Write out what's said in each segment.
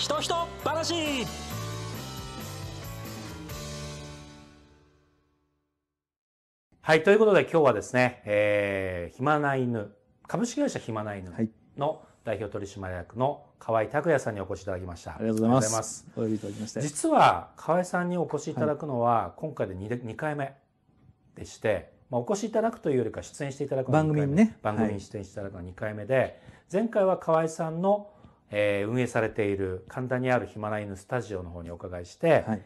人人ひと話はい、ということで今日はですね、えー、暇な犬、株式会社暇な犬の代表取締役の河合拓也さんにお越しいただきました。ありがとうございます。お呼びいただきまして。実は河合さんにお越しいただくのは今回で 2, で2回目でして、まあ、お越しいただくというよりか出演していただく番組ね。番組に出演していただくのは2回目で、前回は河合さんのえー、運営されている神田にある暇な犬スタジオの方にお伺いして、はい、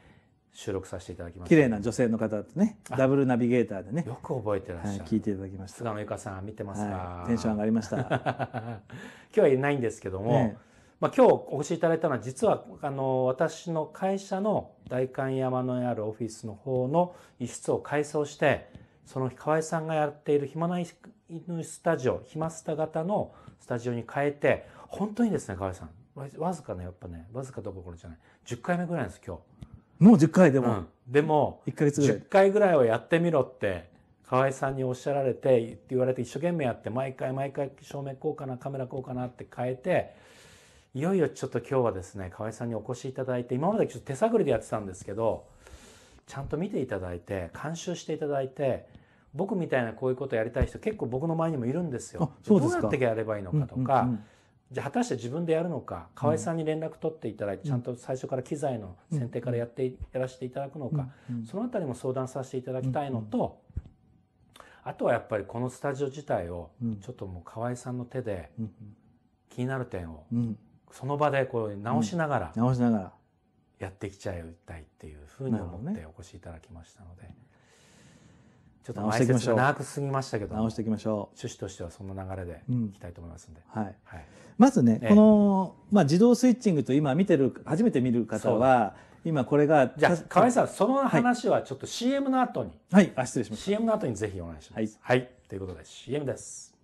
収録させていただきました綺麗な女性の方とねダブルナビゲーターでねよく覚えてらっしゃる、はい、聞いていただきました菅野由香さん見てますか、はい、テンション上がりました 今日はいないんですけども、ね、まあ、今日お越しいただいたのは実はあの私の会社の代官山のあるオフィスの方の一室を改装してその河合さんがやっている暇ない犬スタジオ暇スタ型のスタジオに変えて本当にですね、河合さん、わずかね、やっぱね、わずかどころじゃない、10回目ぐらいです、今日。もう10回でも、うん、でも、1ヶ月ぐらい。10回ぐらいはやってみろって、河合さんにおっしゃられて、って言われて一生懸命やって、毎回毎回照明こうかな、カメラこうかなって変えて、いよいよちょっと今日はですね、河合さんにお越しいただいて、今までちょっと手探りでやってたんですけど、ちゃんと見ていただいて、監修していただいて、僕みたいなこういうことやりたい人結構僕の前にもいるんですよ。そうですどうやってやればいいのかとか、うんうんうん、じゃあ果たして自分でやるのか、河合さんに連絡取っていただいて、ちゃんと最初から機材の選定からやって、やらせていただくのか、そのあたりも相談させていただきたいのと、あとはやっぱりこのスタジオ自体を、ちょっともう河合さんの手で、気になる点を、その場でこう直しながら、直しながら、やってきちゃいたいっていうふうに思ってお越しいただきましたので、ちょっと直していきましょう。長くすぎましたけど直していきましょう趣旨としてはそんな流れでいきたいと思いますんで、うん、はい、はい、まずね、この、まあ、自動スイッチングと今見てる初めて見る方は今これがじゃあ河合さんその話はちょっと CM の後にはい、あ失礼しました CM の後にぜひお願いします、はい、はい、ということで CM です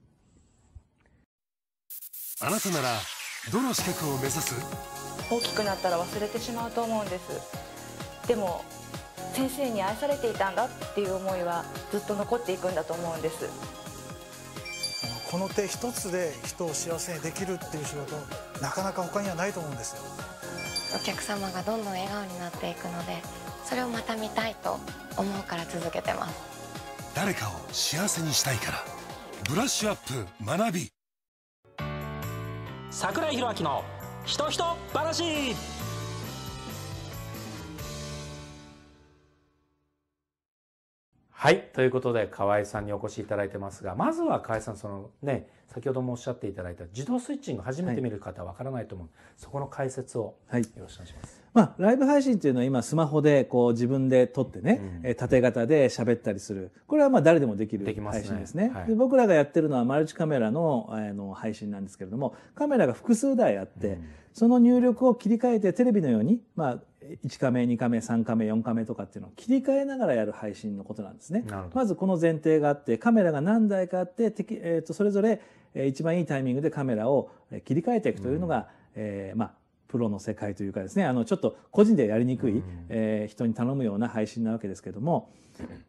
あなたならどの資格を目指す大きくなったら忘れてしまうと思うんですでも先生に愛されていたんだっていう思いはずっと残っていくんだと思うんですこの手一つで人を幸せにできるっていう仕事なかなか他にはないと思うんですよお客様がどんどん笑顔になっていくのでそれをまた見たいと思うから続けてます誰かを幸せにしたいからブラッシュアップ学び桜井宏明の人人ひと話はい。ということで、河合さんにお越しいただいてますが、まずは河合さん、そのね、先ほどもおっしゃっていただいた自動スイッチング初めて見る方わからないと思う、はい、そこの解説をよろしくお願いします。はい、まあ、ライブ配信っていうのは今スマホでこう自分で撮ってね、うん、縦型で喋ったりする。これはまあ誰でもできる配信ですね。で、ねはい、僕らがやってるのはマルチカメラのあの配信なんですけれども、カメラが複数台あって、うんその入力を切り替えてテレビのように、まあ、1カメ、2カメ、3カメ、4カメとかっていうのを切り替えながらやる配信のことなんですね。まずこの前提があって、カメラが何台かあって、えー、とそれぞれ一番いいタイミングでカメラを切り替えていくというのが、うん、えー、まあ、プロの世界というかですねあのちょっと個人でやりにくい、えー、人に頼むような配信なわけですけども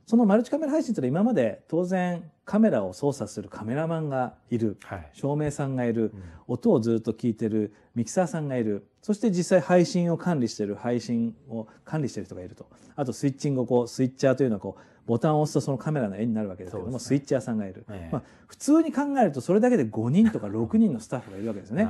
そのマルチカメラ配信というのは今まで当然カメラを操作するカメラマンがいる、はい、照明さんがいる、うん、音をずっと聞いてるミキサーさんがいるそして実際配信を管理してる配信を管理してる人がいるとあとスイッチングをこうスイッチャーというのはこうボタンを押すとそのカメラの絵になるわけですけども、ね、スイッチ屋さんがいる、ええ、まあ、普通に考えるとそれだけで5人とか6人のスタッフがいるわけですね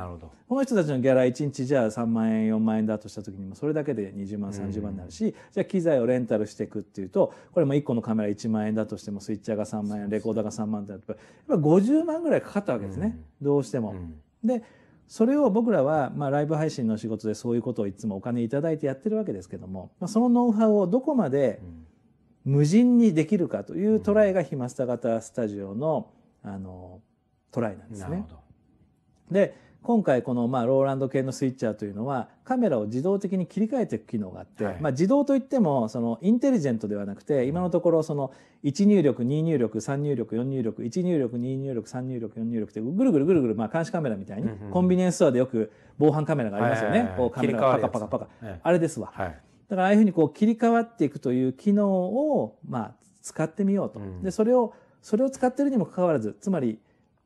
この人たちのギャラ1日じゃあ3万円4万円だとした時にもそれだけで20万30万になるし、じゃあ機材をレンタルしていくっていうとこれも1個のカメラ1万円だとしてもスイッチ屋が3万円レコーダーが3万円だとやっぱ50万ぐらいかかったわけですね、うどうしても。でそれを僕らは、まあ、ライブ配信の仕事でそういうことをいつもお金頂いてやってるわけですけども、まあ、そのノウハウをどこまで、うん無人にできるかというトライがひました型スタジオのあのトライなんですね。で今回このまあローランド系のスイッチャーというのはカメラを自動的に切り替えていく機能があって、はい、まあ、自動といってもそのインテリジェントではなくて今のところその1入力2入力3入力4入力1入力2入力3入力4入力ってぐるぐるぐるぐるまあ監視カメラみたいにコンビニエンスストアでよく防犯カメラがありますよね、こうカメラパカパカパカ、あれですわ。はいだからああいうふうにこう切り替わっていくという機能を、まあ、使ってみようと。で、それを、それを使ってるにもかかわらず、つまり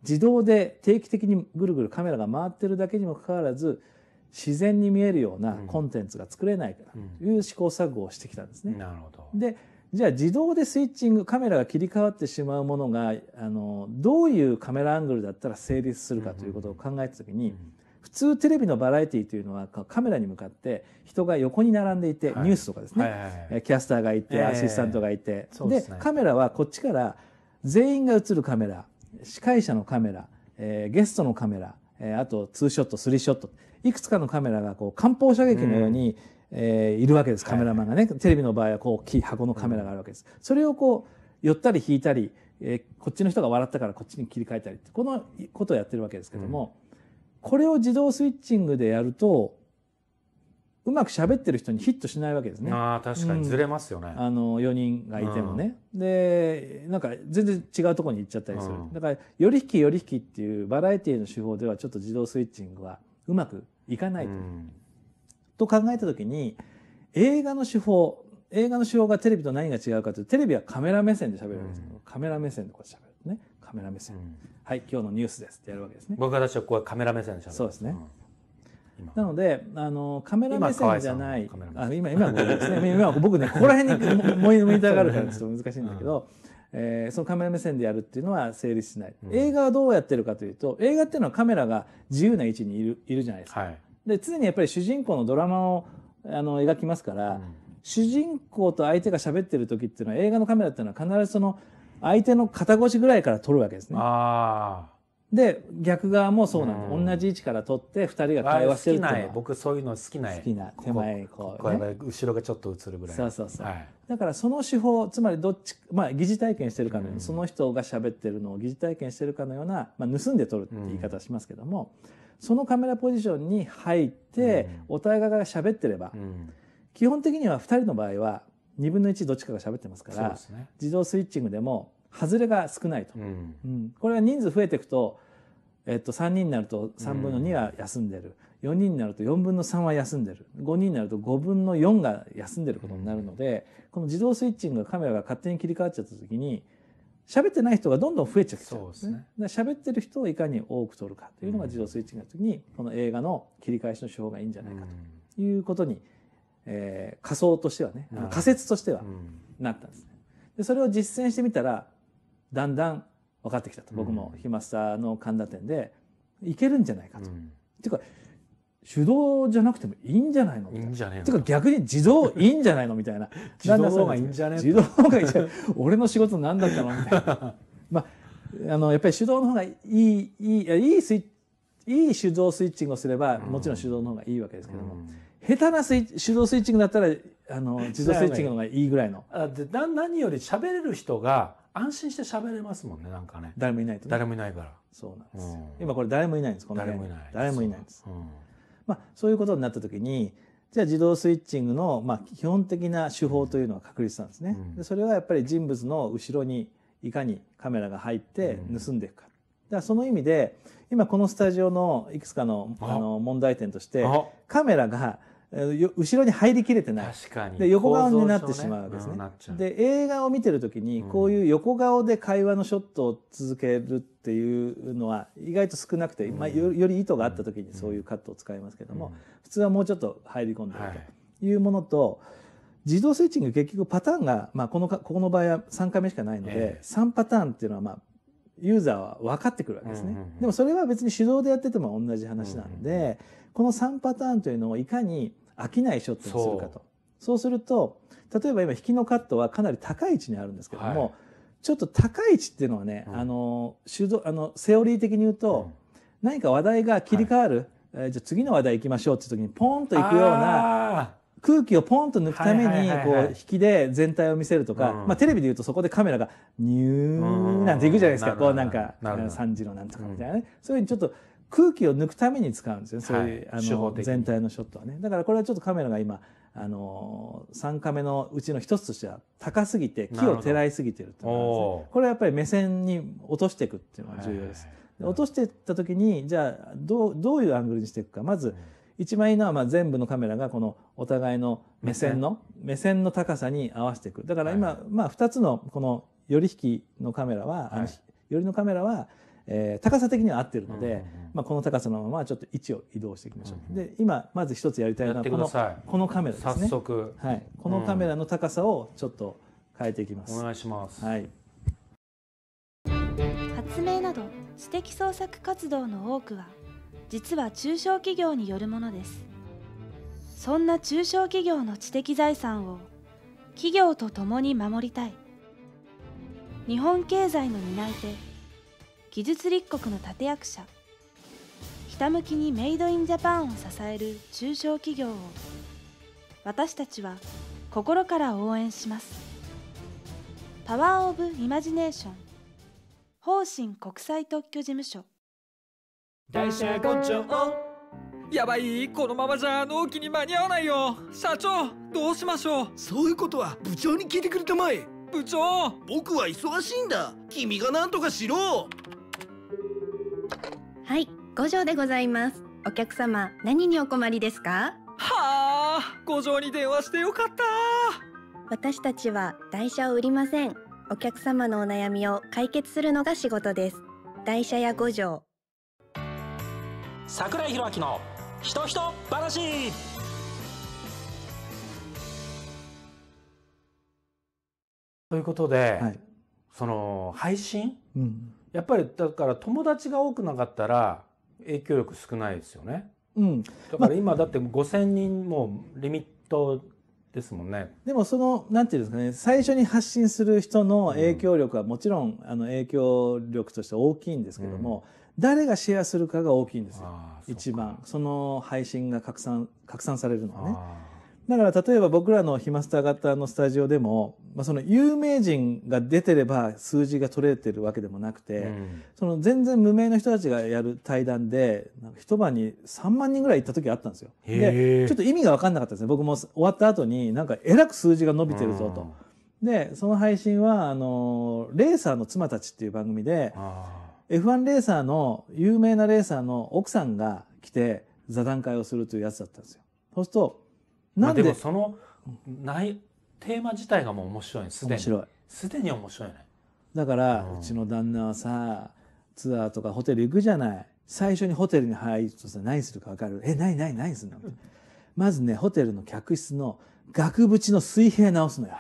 自動で定期的にぐるぐるカメラが回ってるだけにもかかわらず、自然に見えるようなコンテンツが作れないかなという試行錯誤をしてきたんですね。うんうん、なるほど。で、じゃあ自動でスイッチング、カメラが切り替わってしまうものが、あの、どういうカメラアングルだったら成立するかということを考えたときに、うんうん、通テレビのバラエティーというのはカメラに向かって人が横に並んでいて、ニュースとかですね、キャスターがいて、アシスタントがいて、で、カメラはこっちから全員が映るカメラ司会者のカメラ、えゲストのカメラ、えあとツーショットスリーショットいくつかのカメラがこう艦砲射撃のように、えいるわけですカメラマンがね、テレビの場合はこう大きい箱のカメラがあるわけです。それをこう寄ったり引いたり、えー、こっちの人が笑ったからこっちに切り替えたりこのことをやってるわけですけども。うんこれを自動スイッチングでやると、うまく喋ってる人にヒットしないわけですね。ああ、確かにずれますよね。うん、あの、4人がいてもね、うん。で、なんか全然違うところに行っちゃったりする。うん、だから、より引きより引きっていうバラエティーの手法ではちょっと自動スイッチングはうまくいかないと。と考えた時に、映画の手法、映画の手法がテレビと何が違うかというと、テレビはカメラ目線で喋るわけですけど、カメラ目線でこう喋るね。カメラ目線、うん、はい今日のニュースですってやるわけですね僕は私はここはカメラ目線でしゃべるそうですね、なのであのカメラ目線じゃない今今今僕ですね今僕ねここら辺にモニターがあるからちょっと難しいんだけど、うん、えー、そのカメラ目線でやるっていうのは成立しない、うん、映画はどうやってるかというと映画っていうのはカメラが自由な位置にいるいるじゃないですか、はい、で常にやっぱり主人公のドラマをあの描きますから、うん、主人公と相手が喋ってる時っていうのは映画のカメラっていうのは必ずその「相手の肩越しぐらいから取るわけですね。で、逆側もそうなんです。同じ位置から取って、二人が会話してるっていうのは。僕そういうの好きな好きな、手前こう、こね。後ろがちょっと映るぐらい。そうそうそう。はい、だからその手法、つまりどっち、まあ疑似体験してるかのように、その人が喋ってるのを疑似体験してるかのような、まあ盗んで撮るって言い方しますけども、そのカメラポジションに入って、お互いが喋ってれば、基本的には二人の場合は、二分の一どっちかが喋ってますから、自動スイッチングでも、外れが少ないと、うん、うん、これは人数増えていくと、えっと、3人になると3分の2は休んでる、うん、4人になると4分の3は休んでる5人になると5分の4が休んでることになるので、うん、この自動スイッチングカメラが勝手に切り替わっちゃった時に喋ってない人がどんどん増えちゃう、ね、ですね。喋ってる人をいかに多く取るかというのが自動スイッチングの時に、この映画の切り返しの手法がいいんじゃないかということに、えー、仮想としてはね、仮説としてはなったんですね。でそれを実践してみたらだんだん分かってきたと僕もヒマスタの神田店でいけるんじゃないかと。うん、ていうか手動じゃなくてもいいんじゃないのいいんじゃないのてか逆に自動いいんじゃないのみたいな 自動の方がいいんじゃね自動の方がいいじゃない俺の仕事何だったのみたいな まああのやっぱり手動の方がいいいいいいスイいい手動スイッチングをすれば、もちろん手動の方がいいわけですけども、うん、下手なスイ手動スイッチングだったらあの自動スイッチングの方がいいぐらいの。だ何より喋れる人が安心して喋れますもんね、なんかね。誰もいないと、ね、誰もいないから。そうなんです、うん、今これ誰もいないんです、この誰もいない。誰もいないんです。うん、まあ、そういうことになった時に、じゃあ自動スイッチングの、まあ、基本的な手法というのは確立したんですね、うん、で。それはやっぱり人物の後ろにいかにカメラが入って盗んでいくか。だからその意味で今このスタジオのいくつかのあの問題点としてカメラが後ろに入りきれてないで横顔になってしまうわけですね。ねうん、で映画を見てる時にこういう横顔で会話のショットを続けるっていうのは意外と少なくて、うん、まあ、より意図があった時にそういうカットを使いますけども、うん、普通はもうちょっと入り込んでるというものと。はい自動スイッチング結局パターンが、まあ、このここの場合は3回目しかないので、えー、3パターンっていうのは、まあ、ユーザーは分かってくるわけですね、うんうんうん、でもそれは別に手動でやってても同じ話なんで、うんうん、この3パターンというのをいかに飽きないショットにするかと。そうすると例えば今引きのカットはかなり高い位置にあるんですけども、はい、ちょっと高い位置っていうのはね、うん、あの主導あのセオリー的に言うと、うん、何か話題が切り替わる、はい、えー、じゃ次の話題行きましょうっていう時にポンといくような空気をポンと抜くためにこう引きで全体を見せるとか、まあ、テレビで言うとそこでカメラがニューなんていくじゃないですか、こうなんか三次郎なんとかみたいなね、そういうちょっと空気を抜くために使うんですよ、そういう、あの全体のショットはね。だからこれはちょっとカメラが今、あの3カメのうちの一つとしては高すぎて木をてらいすぎてるってこれはやっぱり目線に落としていくっていうのが重要です。で落としていった時にじゃあどうどういうアングルにしていくかまず一番いいのはまあ全部のカメラがこのお互いの目線の目線の高さに合わせていくだから今、まあ2つのこの寄り引きのカメラは、はい、寄りのカメラはえー、高さ的には合ってるので、うんうんまあ、この高さのままちょっと位置を移動していきましょう、うんうん、で今まず一つやりたいのはこのこのカメラですね早速、はい、このカメラの高さをちょっと変えていきます、うん、お願いします、はい、発明など知的創作活動の多くは実は中小企業によるものですそんな中小企業の知的財産を企業と共に守りたい日本経済の担い手技術立国の立役者ひたむきにメイドインジャパンを支える中小企業を私たちは心から応援しますパワーオブイマジネーション方針国際特許事務所大社ごちやばいこのままじゃ納期に間に合わないよ社長どうしましょうそういうことは部長に聞いてくれたまえ部長僕は忙しいんだ君が何とかしろはい、五条でございます。お客様、何にお困りですかはあ、五条に電話してよかった。私たちは台車を売りません。お客様のお悩みを解決するのが仕事です。台車や五条。桜井宏明の人人ひと話。ということで、はい、その配信、うんやっぱりだから友達が多くなかったら影響力少ないですよね。うん、だから今だって5,000人もリミットですもんね。でもそのなんていうんですかね最初に発信する人の影響力はもちろん、あの影響力として大きいんですけども、うん、誰がシェアするかが大きいんですよ一番その配信が拡散拡散されるのはね。だから例えば僕らのヒマスター型のスタジオでも、まあ、その有名人が出てれば数字が取れてるわけでもなくて、うん、その全然無名の人たちがやる対談で一晩に3万人ぐらい行った時があったんですよ。でちょっと意味が分かんなかったですね僕も終わった後になんかえらく数字が伸びてるぞと。うん、でその配信はあの「レーサーの妻たち」っていう番組で F1 レーサーの有名なレーサーの奥さんが来て座談会をするというやつだったんですよ。そうするとなんで,、でもそのないテーマ自体がもう面白いすでに面白いすでに面白いねだから、うん、うちの旦那はさツアーとかホテル行くじゃない最初にホテルに入るとさ何するか分かるえ何何何するのまずねホテルの客室の額縁の水平直すのよ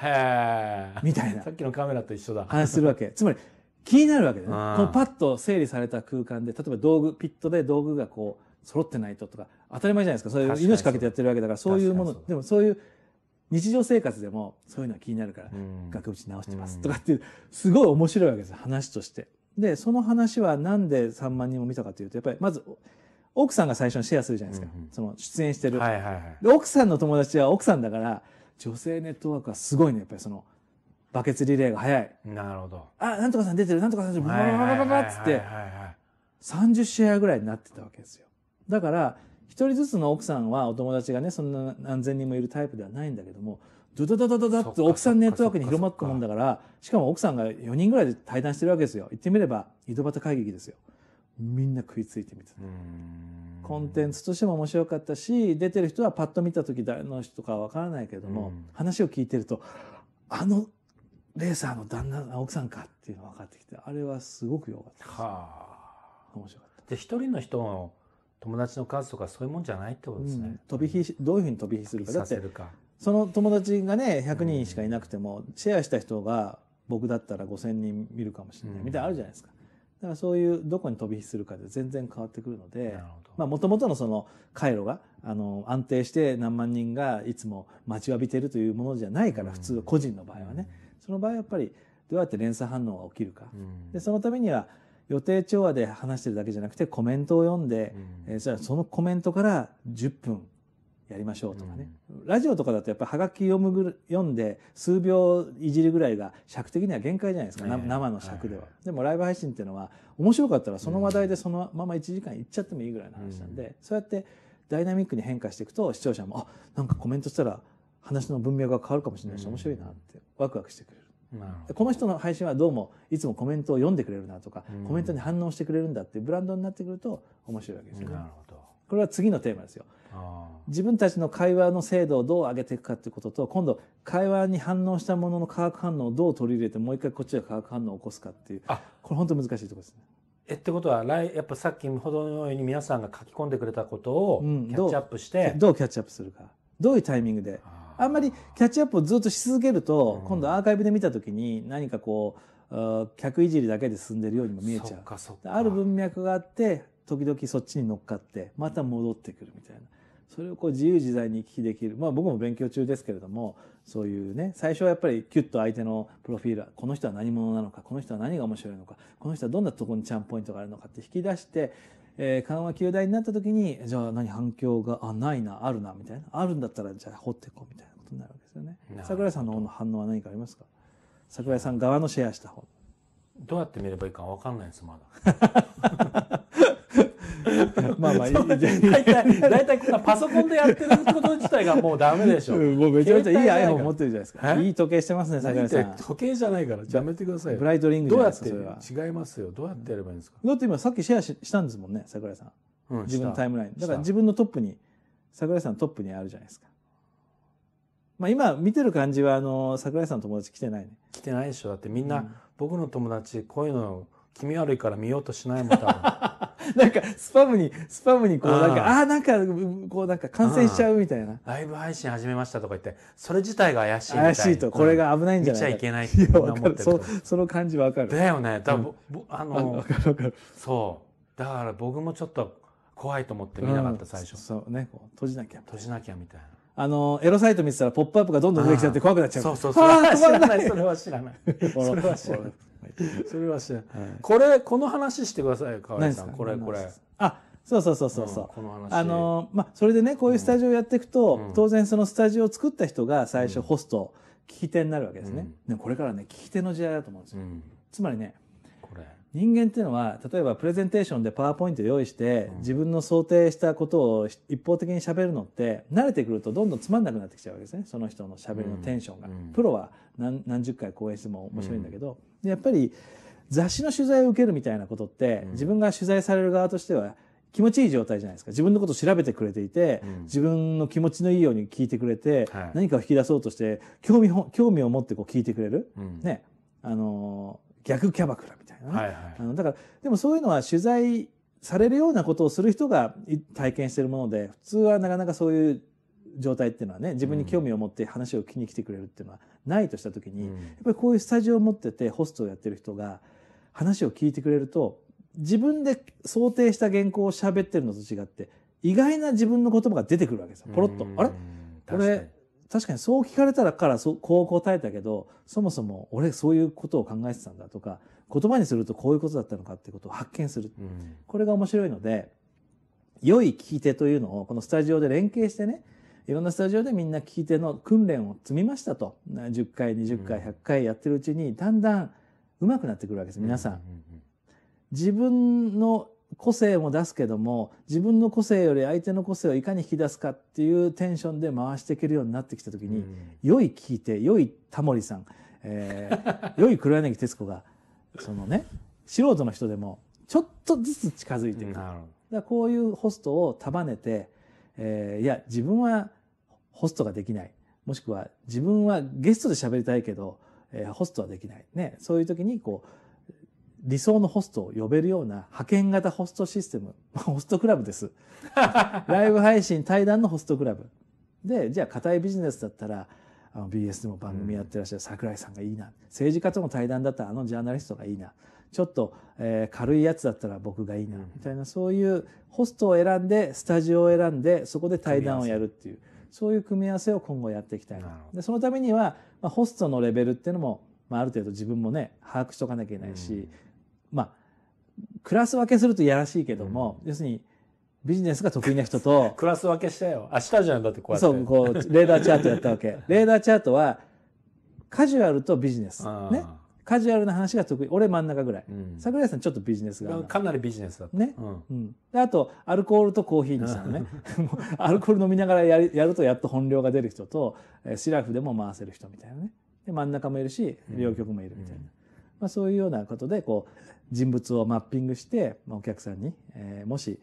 みたいなさっきのカメラと一緒だ話するわけつまり気になるわけだねこのパッと整理された空間で例えば道具ピットで道具がこう揃ってないととか当たり前じゃないですかそういう命かけてやってるわけだからそういうものでもそういう日常生活でもそういうのは気になるから、額縁直してますとかっていうすごい面白いわけです話として。でその話はなんで3万人も見たかというとやっぱりまず奥さんが最初にシェアするじゃないですか、その出演してる、で奥さんの友達は奥さんだから女性ネットワークはすごいねやっぱりそのバケツリレーが早いなるほどあなんとかさん出てるなんとかさん出てるババババババつって30試合ぐらいになってたわけですよ。だから1人ずつの奥さんはお友達がねそんな何千人もいるタイプではないんだけどもドドドドドドッと奥さんネットワークに広まったもんだからしかも奥さんが4人ぐらいで対談してるわけですよ言ってみれば井戸端会議ですよみんな食いついてみてコンテンツとしても面白かったし出てる人はパッと見た時誰の人かわからないけれども話を聞いてるとあのレーサーの旦那奥さんかっていうのが分かってきてあれはすごく良かったです面白かったで一人の人友達の数とかそういうもんじゃないってことですね。うん、飛び火どういうふうに飛び火するかだってその友達がね100人しかいなくても、シェアした人が僕だったら5,000人見るかもしれないみたいなあるじゃないですか。だからそういうどこに飛び火するかで全然変わってくるのでもともとのその回路があの安定して何万人がいつも待ちわびてるというものじゃないから普通個人の場合はね、その場合はやっぱりどうやって連鎖反応が起きるか、でそのためには予定調和で話してるだけじゃなくてコメントを読んで、うん、えー、じそのコメントから10分やりましょうとかね、うん、ラジオとかだとやっぱはがき読むぐ読んで数秒いじるぐらいが尺的には限界じゃないですか、生の尺では、はい、でもライブ配信っていうのは面白かったらその話題でそのまま1時間いっちゃってもいいぐらいの話なんで、うん、そうやってダイナミックに変化していくと視聴者もあなんかコメントしたら話の文脈が変わるかもしれないし面白いなってワクワクしてくれる。この人の配信はどうもいつもコメントを読んでくれるなとか、うん、コメントに反応してくれるんだっていうブランドになってくると面白いわけですよね。これは次のテーマですよ。自分たちの会話の精度をどう上げていくかということと今度会話に反応したものの化学反応をどう取り入れてもう一回こっちが化学反応を起こすかっていうあこれ本当難しいところですね。えってことはやっぱさっきほどのように皆さんが書き込んでくれたことをキャッチアップして、うん、どうキャッチアップするかどういうタイミングであんまりキャッチアップをずっとし続けると、今度アーカイブで見た時に何かこう客いじりだけで進んでるようにも見えちゃうある文脈があって時々そっちに乗っかってまた戻ってくるみたいなそれをこう自由自在に行き来できるまあ僕も勉強中ですけれどもそういうね最初はやっぱりキュッと相手のプロフィールこの人は何者なのかこの人は何が面白いのかこの人はどんなところにチャンポイントがあるのかって引き出してえー、緩和球大になった時に、じゃあ何反響が、あ、ないな、あるな、みたいな。あるんだったら、じゃあ掘っていこう、みたいなことになるわけですよね。桜井さんの方の反応は何かありますか桜井さん側のシェアした方。どうやって見ればいいかわかんないです、まだ。まあまあいい大体大体こんなパソコンでやってること自体がもうダメでしょもうめちゃめちゃいい iPhone 持ってるじゃないですかいい時計してますね桜井さん時計じゃないからやめてくださいブライトリングじゃないですかどうやって違いますよどうやってやればいいんですか、だって今さっきシェアししたんですもんね桜井さん、うん、自分のタイムラインだから自分のトップに桜井さんトップにあるじゃないですかまあ、今見てる感じはあの桜井さんの友達来てないね来てないでしょだってみんな、僕の友達こういうの気味悪いから見ようとしないもん多分 なんかスパムにスパムにこうなんかああなんかこうなんか感染しちゃうみたいなライブ配信始めましたとか言ってそれ自体が怪しいみたい怪しいとこれが危ないんじゃない、う見ちゃいけないって思ってるそその感じわかるだよね多分、うん、あのそうだから僕もちょっと怖いと思って見なかった、最初そうね閉じなきゃ閉じなきゃみたいなあの、エロサイト見てたらポップアップがどんどん出てきちゃって怖くなっちゃう。そうそうそう。あ知らない、それは知らない。それは知らない。それは知らない。これ、この話してくださいよ、河合さん。これ、これ。あ、そうそうそうそうそう。この話あの、まあ、それでね、こういうスタジオやっていくと、当然そのスタジオを作った人が最初ホスト、聞き手になるわけですね。でもこれからね、聞き手の時代だと思うんですよ。つまりね、人間っていうのは例えばプレゼンテーションでパワーポイント用意して、自分の想定したことを一方的にしゃべるのって慣れてくるとどんどんつまんなくなってきちゃうわけですねその人のしゃべりのテンションが。プロは何十回講演しても面白いんだけど、やっぱり雑誌の取材を受けるみたいなことって、自分が取材される側としては気持ちいい状態じゃないですか自分のことを調べてくれていて、うん、自分の気持ちのいいように聞いてくれて、はい、何かを引き出そうとして興味興味を持ってこう聞いてくれる、うん、ねあの逆キャバクラみたいな、ね、はいはい、あのだからでもそういうのは取材されるようなことをする人が体験しているもので普通はなかなかそういう状態っていうのはね自分に興味を持って話を聞きに来てくれるっていうのはないとした時に、うん、やっぱりこういうスタジオを持っててホストをやってる人が話を聞いてくれると自分で想定した原稿を喋ってるのと違って意外な自分の言葉が出てくるわけですよポロッと。あれこれ確かにそう聞かれたらからそこう答えたけどそもそも俺そういうことを考えてたんだとか言葉にするとこういうことだったのかってことを発見する、うん、これが面白いので良い聞き手というのをこのスタジオで連携してねいろんなスタジオでみんな聞き手の訓練を積みましたと10回20回100回やってるうちにだんだん上手くなってくるわけです皆さん。自分の個性も出すけども自分の個性より相手の個性をいかに引き出すかっていうテンションで回していけるようになってきた時に、良い聞いて良いタモリさん、えー、良い黒柳徹子がそのね素人の人でもちょっとずつ近づいていく。だこういうホストを束ねて、えー、いや自分はホストができないもしくは自分はゲストで喋りたいけど、えー、ホストはできない、ね、そういう時にこう理想のホストを呼べるような派遣型ホストシステム。ホストクラブです。ライブ配信対談のホストクラブ。で、じゃあ硬いビジネスだったら、あの BS でも番組やってらっしゃる桜井さんがいいな。政治家との対談だったらあのジャーナリストがいいな。ちょっと、えー、軽いやつだったら僕がいいな。みたいな、そういうホストを選んで、スタジオを選んで、そこで対談をやるっていう、そういう組み合わせを今後やっていきたいな。で、そのためには、まあ、ホストのレベルっていうのもまあ、ある程度自分もね把握しとかなきゃいけないし、まあ、クラス分けするといやらしいけども、うん、要するに、ビジネスが得意な人と。クラス分けしたよ。明日じゃん、だってこうやって。そう、こう、レーダーチャートやったわけ。レーダーチャートは、カジュアルとビジネス。ね。カジュアルな話が得意。俺真ん中ぐらい。桜、うん、井さんちょっとビジネスが。かなりビジネスだった。ね。うん。で、あと、アルコールとコーヒーにしたのね。アルコール飲みながらややるとやっと本領が出る人と、シラフでも回せる人みたいなね。で、真ん中もいるし、両極もいるみたいな。うん、まあ、そういうようなことで、こう、人物をマッピングして、まあ、お客さんに、えー、もし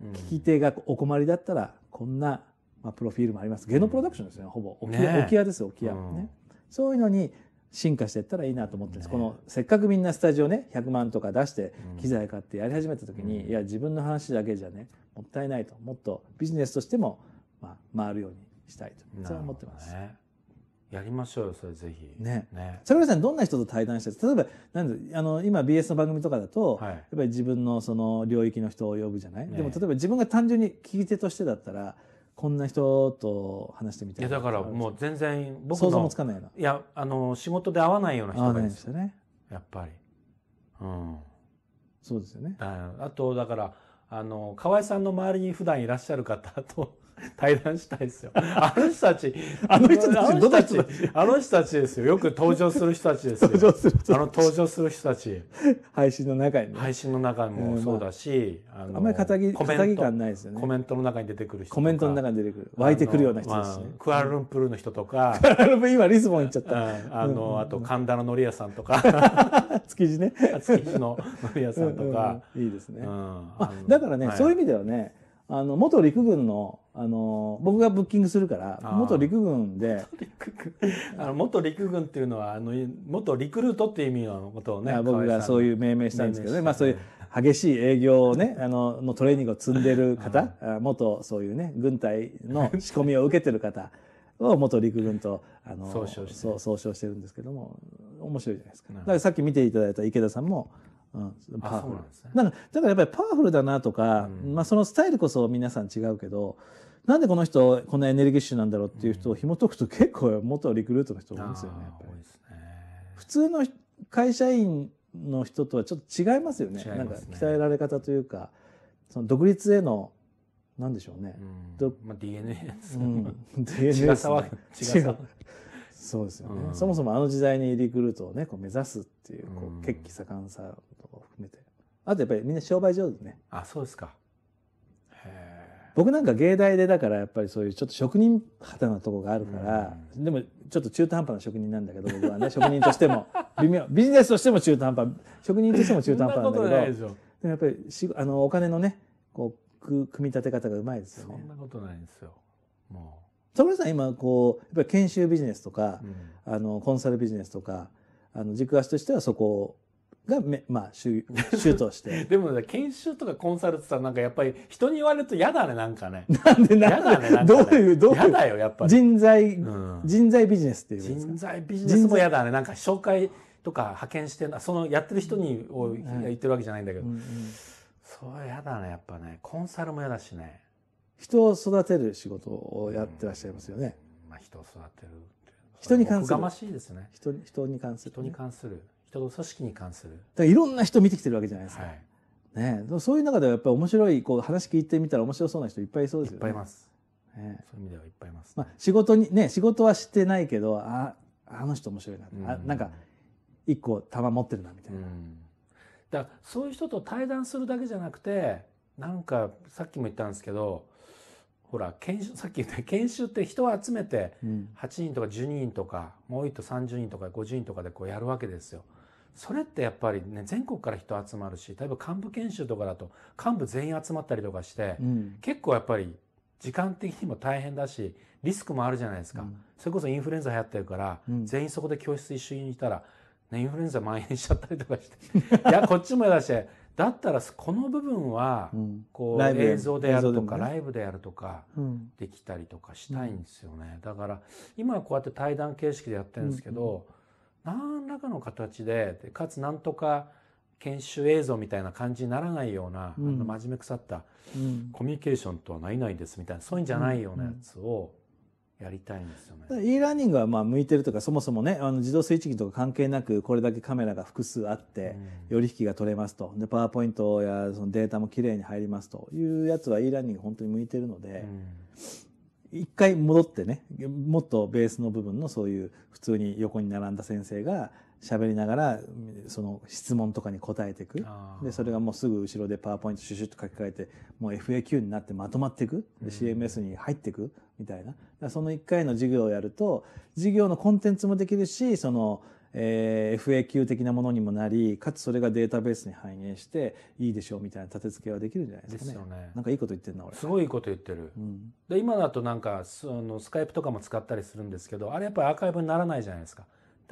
聞き手がお困りだったら、こんな、まあ、プロフィールもあります。芸能プロダクションですね、ほぼ。沖屋、ね、屋です、沖屋、ね。そういうのに進化していったらいいなと思ってるす。ね、この、せっかくみんなスタジオね、100万とか出して、機材買ってやり始めた時に、うん、いや、自分の話だけじゃね、もったいないと。もっとビジネスとしても、まあ、回るようにしたいと。そう思ってます。やりましょうよそれぜひねね桜井さんどんな人と対談した例えばなんあの今 BS の番組とかだと、はい、やっぱり自分のその領域の人を呼ぶじゃない、ね、でも例えば自分が単純に聞き手としてだったらこんな人と話してみたいいやだからもう全然僕の想像もつかないないやあの仕事で会わないような人がいいですよねやっぱりうんそうですよねあとだからあの河合さんの周りに普段いらっしゃる方と 対談したいですよ。あの人たち、あの人たち、どたちあの人たちですよ。よく登場する人たちですよ。登場する人あの登場する人たち。配信の中に、ね、配信の中もそうだし、まあ、あのあんまり肩ぎ肩ぎ感ないですよね。コメントの中に出てくる人コメントの中に出てくる。湧いてくるような人ですね。まあ、クアルンプルの人とか。クアルンプル、今リスボン行っちゃった。あの、あと神田ののり屋さんとか。築地ね。築地ののり屋さんとか。うんうんいいですね。まあ、だからね、はい、そういう意味ではね、あの、元陸軍の、あの、僕がブッキングするから、元陸軍で。あの、元陸軍っていうのは、あの、元リクルートっていう意味のことをね。僕がそういう命名したんですけどね。まあそういう激しい営業をね、あの、のトレーニングを積んでる方、元そういうね、軍隊の仕込みを受けてる方を元陸軍と、あの、総称してるんですけども、面白いじゃないですか。だからさっき見ていただいた池田さんも、うん、パワフルなんですねなんかだからやっぱりパワフルだなとか、うん、まあ、そのスタイルこそ皆さん違うけどなんでこの人こんなエネルギッシュなんだろうっていう人を紐解くと結構元リクルートの人多いんですよね。ね普通の会社員の人とはちょっと違いますよね、ね、なんか鍛えられ方というかその独立へのなんでしょうね。うんまあ、DNA ですね。うん、DNA です、ね。違う。そうですよね、うん、そもそもあの時代にリクルートをねこう目指すっていうこう血気盛んさとか含めてあとやっぱりみんな商売上手ねあそうですか僕なんか芸大でだからやっぱりそういうちょっと職人肌のとこがあるから、うん、でもちょっと中途半端な職人なんだけど僕はね職人としても 微妙ビジネスとしても中途半端職人としても中途半端なんだけどでもやっぱりしあのお金のねこう組み立て方がうまいですよねそんなことないんですよもう徳田さん今こうやっぱり研修ビジネスとか、うん、あのコンサルビジネスとかあの軸足としてはそこがめまあ主 主として でも、ね、研修とかコンサルってさなんかやっぱり人に言われると嫌だねなんかねなんでなんで、ねねどういうどういう嫌だよやっぱり人材、うん、人材ビジネスっていう人材ビジネスも嫌だねなんか紹介とか派遣してそのやってる人にを言ってるわけじゃないんだけど、うんうん、それ嫌だねやっぱねコンサルも嫌だしね人を育てる仕事をやってらっしゃいますよね。まあ、人を育てる人に関する。がましいですね。人人に関する、人に関する。人と組織に関する。だからいろんな人見てきてるわけじゃないですか。はい、ね、そういう中ではやっぱり面白いこう話聞いてみたら面白そうな人いっぱいいそうですよね。いっぱいいます。ね、そういう意味ではいっぱいいます、ね、まあ、仕事にね仕事はしてないけどああの人面白いな、うん、あなんか一個玉持ってるなみたいな、うん、だからそういう人と対談するだけじゃなくてなんかさっきも言ったんですけどほら研修 さっき言った研修って人を集めて8人とか12人とか、うん、もう1と30人とか50人とかでこうやるわけですよ。それってやっぱりね全国から人集まるし例えば幹部研修とかだと幹部全員集まったりとかして、うん、結構やっぱり時間的にも大変だしリスクもあるじゃないですか、うん、それこそインフルエンザ流行ってるから、全員そこで教室一緒にいたら、ね、インフルエンザ蔓延しちゃったりとかしていやこっちもやだしだったらこの部分はこう映像でやるとかライブでやるとかできたりとかしたいんですよね、だから今はこうやって対談形式でやってるんですけど、何らかの形でかつなんとか研修映像みたいな感じにならないような、あの真面目腐った、コミュニケーションとはないないですみたいなそういうんじゃないようなやつをやりたいんですよね。e ラーニングはまあ向いてるとかそもそもねあの自動スイッチ機とか関係なくこれだけカメラが複数あって、寄より引きが取れますとでパワーポイントやそのデータもきれいに入りますというやつは e ラーニング本当に向いてるので、一回戻ってねもっとベースの部分のそういう普通に横に並んだ先生が喋りながらその質問とかに答えていくでそれがもうすぐ後ろでパワーポイントシュシュッと書き換えてもう FAQ になってまとまっていくで CMS に入っていくみたいなその1回の授業をやると授業のコンテンツもできるしその、えー、FAQ 的なものにもなりかつそれがデータベースに反映していいでしょうみたいな立て付けはできるんじゃないですかね。ねなんかいいこと言ってるな俺。すごいいいこと言ってる。うん、で今だとなんかそのスカイプとかも使ったりするんですけどあれやっぱりアーカイブにならないじゃないですか。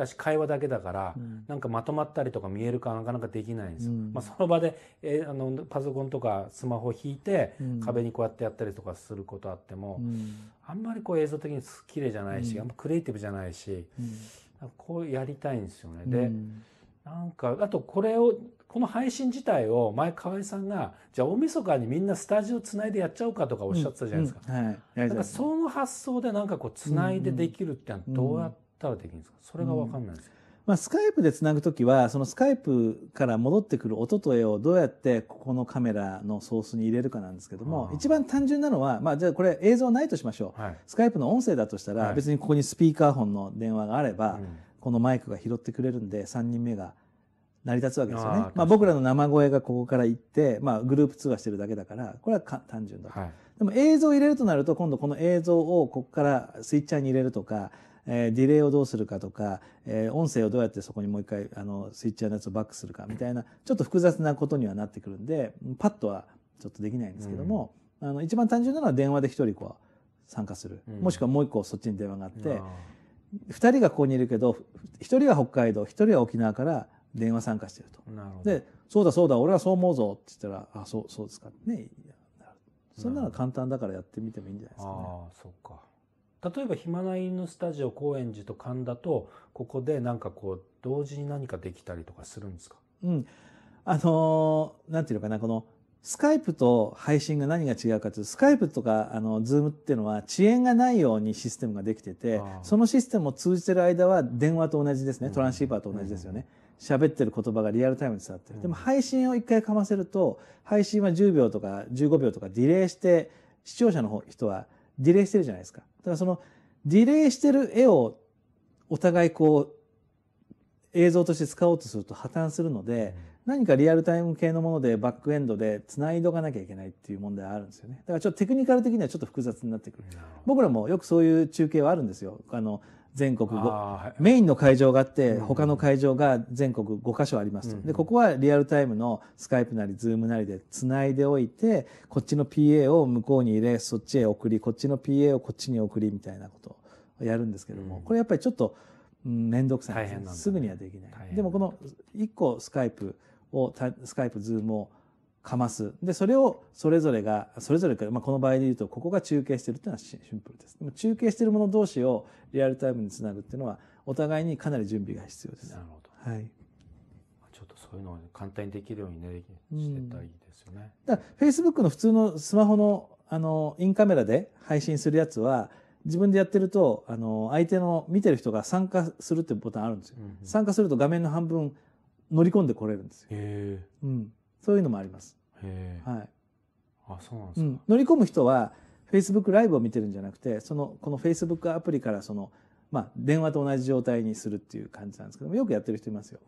私会話だけだから、うん、なんかまとまったりとか見えるかなかなかできないんですよ。うん、まあ、その場で、えー、あのパソコンとかスマホを引いて、うん、壁にこうやってやったりとかすることあっても、あんまりこう映像的に綺麗じゃないし、あんまクリエイティブじゃないし、こうやりたいんですよね。で、なんかあとこれをこの配信自体を前河合さんがじゃあ大晦日にみんなスタジオつないでやっちゃおうかとかおっしゃってたじゃないですか。うんうんはい、かその発想でなんかこうつないでできるってのはどうやってったらできるんですかそれが分かんないです、うん、まあ、スカイプでつなぐときは、そのスカイプから戻ってくる音と絵をどうやってここのカメラのソースに入れるかなんですけども、一番単純なのは、まあじゃあこれ映像ないとしましょう。はい、スカイプの音声だとしたら、別にここにスピーカーフォンの電話があれば、このマイクが拾ってくれるんで、3人目が成り立つわけですよね。あまあ僕らの生声がここから行って、まあグループ通話してるだけだから、これは単純だと、はい。でも映像を入れるとなると、今度この映像をここからスイッチャーに入れるとか、えー、ディレイをどうするかとか、えー、音声をどうやってそこにもう一回あのスイッチャーのやつをバックするかみたいなちょっと複雑なことにはなってくるんでパッとはちょっとできないんですけども、うん、あの一番単純なのは電話で一人こう参加する、うん、もしくはもう一個そっちに電話があって、うん、2人がここにいるけど1人は北海道1人は沖縄から電話参加してると。でそうだそうだ俺はそう思うぞって言ったら「あそうそうですか」ねそんなの簡単だからやってみてもいいんじゃないですかね。あそうか例えば暇な犬スタジオ高円寺と神田とここでなんかこう同時に何かできたりとかするんですかうんあのー、なんていうのかなこのスカイプと配信が何が違うかというとスカイプとかあのズームっていうのは遅延がないようにシステムができててそのシステムを通じてる間は電話と同じですねトランシーバーと同じですよね。喋、うんうん、ってる言葉がリアルタイムに伝わってる。でも配信を一回かませると、配信は10秒とか15秒とかディレイして、視聴者の人はディレイしてるじゃないですか。だからそのディレイしてる絵をお互いこう映像として使おうとすると破綻するので、何かリアルタイム系のものでバックエンドで繋いどかなきゃいけないっていう問題はあるんですよね。だからちょっとテクニカル的にはちょっと複雑になってくる。僕らもよくそういう中継はあるんですよ。あの、全国5、メインの会場があって、他の会場が全国5箇所ありますと。で、ここはリアルタイムのスカイプなり、ズームなりで繋いでおいて、こっちの PA を向こうに入れ、そっちへ送り、こっちの PA をこっちに送り、みたいなことをやるんですけども、これやっぱりちょっと、うん、くさいです、ね、すぐにはできない。でもこの1個スカイプを、スカイプ、ズームをかます。で、それをそれぞれが、それぞれまあ、この場合で言うと、ここが中継してるっていうのはシンプルです。でも中継してるもの同士をリアルタイムにつなぐっていうのは、お互いにかなり準備が必要です。なるほど。はい。ちょっとそういうのを簡単にできるようにね、してたらいいですよね。うん、だ Facebook の普通のスマホの、あの、インカメラで配信するやつは、自分でやってると、あの、相手の見てる人が参加するってボタンあるんですよ。うんうん、参加すると画面の半分乗り込んでこれるんですよ。へえ。うん。そういうのもあります。はい。あ、そうなんですか。うん、乗り込む人はフェイスブックライブを見てるんじゃなくて、そのこのフェイスブックアプリからそのまあ電話と同じ状態にするっていう感じなんですけども、よくやってる人いますよ。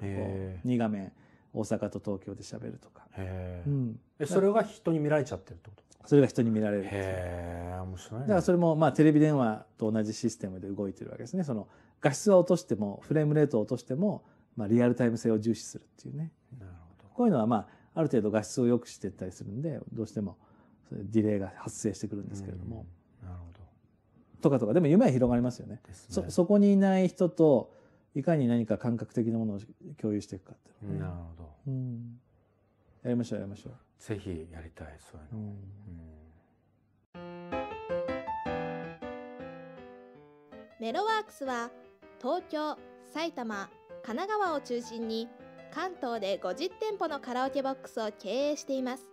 二画面大阪と東京で喋るとか。え、うん。え、それが人に見られちゃってるってこと。それが人に見られるへえ面白い、ね、だからそれもまあテレビ電話と同じシステムで動いてるわけですねその画質は落としてもフレームレートを落としても、まあ、リアルタイム性を重視するっていうねなるほどこういうのはまあある程度画質を良くしていったりするんでどうしてもディレイが発生してくるんですけれども。なるほどとかとかでも夢は広がりますよね、ね、そそこにいない人といかに何か感覚的なものを共有していくかっていう、ね、なるほど、うん、やりましょうやりましょうぜひやりたいそういうの、うんうんメロワークスは東京、埼玉、神奈川を中心に関東で50店舗のカラオケボックスを経営しています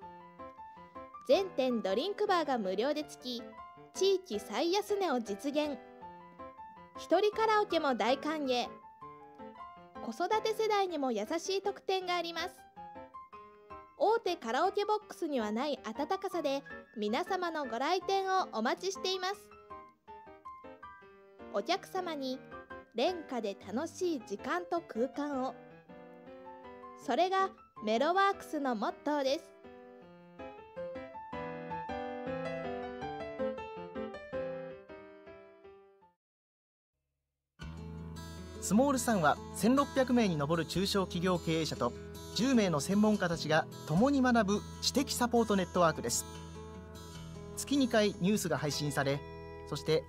全店ドリンクバーが無料でつき地域最安値を実現一人カラオケも大歓迎子育て世代にも優しい特典があります大手カラオケボックスにはない温かさで皆様のご来店をお待ちしていますお客様に廉価で楽しい時間と空間をそれがメロワークスのモットーですスモールさんは1600名に上る中小企業経営者と10名の専門家たちが共に学ぶ知的サポートネットワークです月2回ニュースが配信されそして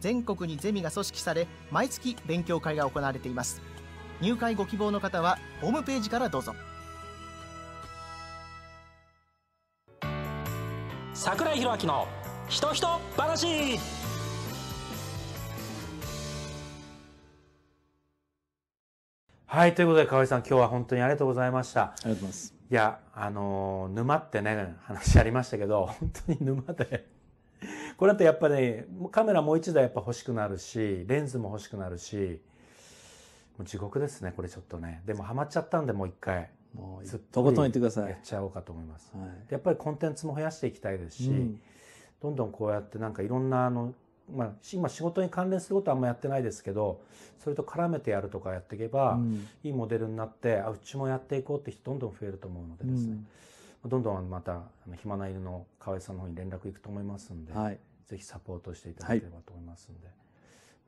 全国にゼミが組織され毎月勉強会が行われています入会ご希望の方はホームページからどうぞ桜井宏明の「人人話」はいということで河合さん今日は本当にありがとうございましたありがとうございますいやあの沼ってね話ありましたけど 本当に沼でこれだとやっぱねカメラもう一台やっぱ欲しくなるしレンズも欲しくなるしもう地獄ですね、これちょっとね。でもハマっちゃったんで、もう一回。もうずっとことん言ってください。やっちゃおうかと思います。はい、やっぱりコンテンツも増やしていきたいですし、うん、どんどんこうやってなんかいろんなあの、まあ、今仕事に関連することはあんまやってないですけど、それと絡めてやるとかやっていけば、うん、いいモデルになって、あ、うちもやっていこうって人どんどん増えると思うのでですね。うん、どんどんまた、暇な犬の河合さんの方に連絡いくと思いますんで、はい、ぜひサポートしていただければと思いますんで。はい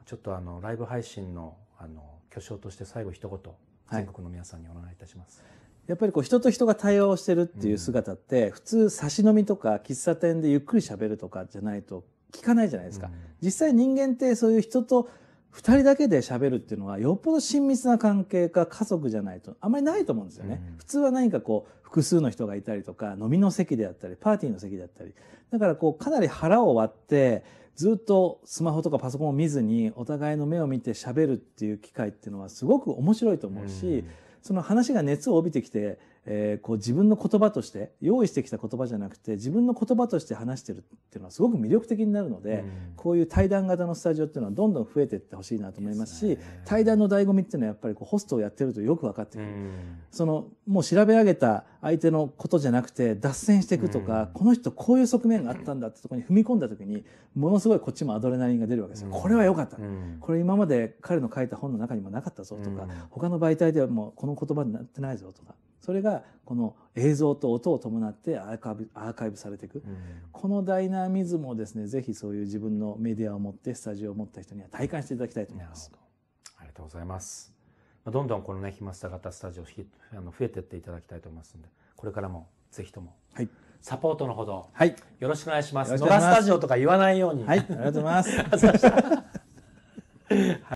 ちょっとあのライブ配信のあの巨匠として最後一言全国の皆さんにお願いいたします。はいやっぱりこう人と人が対応してるっていう姿って、普通差し飲みとか喫茶店でゆっくり喋るとかじゃないと聞かないじゃないですか。実際人間ってそういう人と2人だけでしゃべるっていうのはよっぽど親密な関係か家族じゃないとあんまりないと思うんですよね。普通は何かこう複数の人がいたりとか飲みの席であったりパーティーの席であったりだからこうかなり腹を割ってずっとスマホとかパソコンを見ずにお互いの目を見てしゃべるっていう機会っていうのはすごく面白いと思うし、その話が熱を帯びてきてえー、こう自分の言葉として用意してきた言葉じゃなくて自分の言葉として話してるっていうのはすごく魅力的になるので、うん、こういう対談型のスタジオっていうのはどんどん増えていってほしいなと思いますし、ね、対談の醍醐味っていうのはやっぱりこうホストをやってるとよく分かってくる、うん、そのもう調べ上げた相手のことじゃなくて脱線していくとか、うん、この人こういう側面があったんだってとこに踏み込んだ時にものすごいこっちもアドレナリンが出るわけですよ。これは良かった、これ今まで彼の書いた本の中にもなかったぞとか、他の媒体ではもうこの言葉になってないぞとか。それがこの映像と音を伴ってアーカイブアーカイブされていく、うん、このダイナミズムをですねぜひそういう自分のメディアを持ってスタジオを持った人には体感していただきたいと思います。ありがとうございます。どんどんこのね、暇さ型スタジオあの増えていっていただきたいと思いますので、これからもぜひとも、はい、サポートのほど、はい、よろしくお願いします。野田スタジオとか言わないように。はい、ありがとうございます。